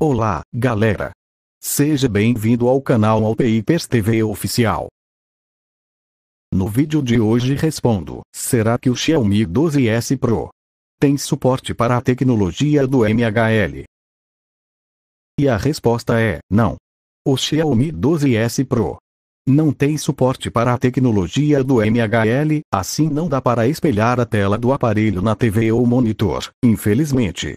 Olá, galera! Seja bem-vindo ao canal Alpeipers TV Oficial. No vídeo de hoje respondo, será que o Xiaomi 12S Pro tem suporte para a tecnologia do MHL? E a resposta é, não. O Xiaomi 12S Pro não tem suporte para a tecnologia do MHL, assim não dá para espelhar a tela do aparelho na TV ou monitor, infelizmente.